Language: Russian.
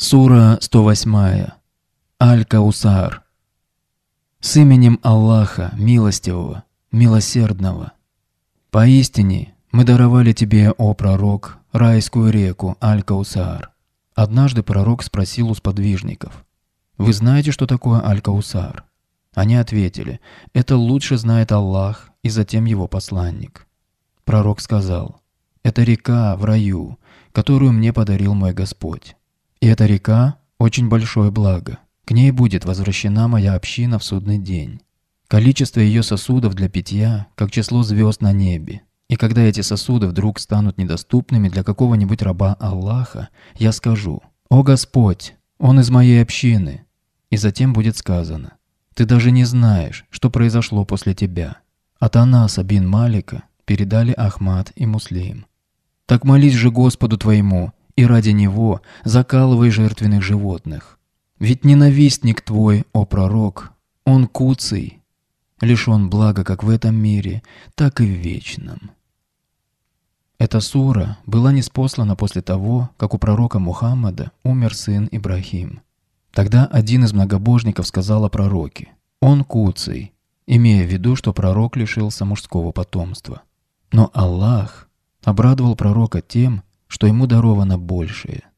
Сура 108. Аль-Каусар. С именем Аллаха, милостивого, милосердного. Поистине, мы даровали тебе, о пророк, райскую реку Аль-Каусар. Однажды пророк спросил у сподвижников, «Вы знаете, что такое Аль-Каусар?» Они ответили, «Это лучше знает Аллах и затем его посланник». Пророк сказал, «Это река в раю, которую мне подарил мой Господь. И эта река – очень большое благо. К ней будет возвращена моя община в судный день. Количество ее сосудов для питья, как число звезд на небе. И когда эти сосуды вдруг станут недоступными для какого-нибудь раба Аллаха, я скажу «О Господь, он из моей общины». И затем будет сказано «Ты даже не знаешь, что произошло после тебя». От Анаса бин Малика передали Ахмад и Муслим. «Так молись же Господу твоему, и ради него закалывай жертвенных животных. Ведь ненавистник твой, о пророк, он куцый, лишен блага как в этом мире, так и в вечном». Эта сура была неспослана после того, как у пророка Мухаммада умер сын Ибрахим. Тогда один из многобожников сказал о пророке «Он куцый», имея в виду, что пророк лишился мужского потомства. Но Аллах обрадовал пророка тем, что ему даровано большее –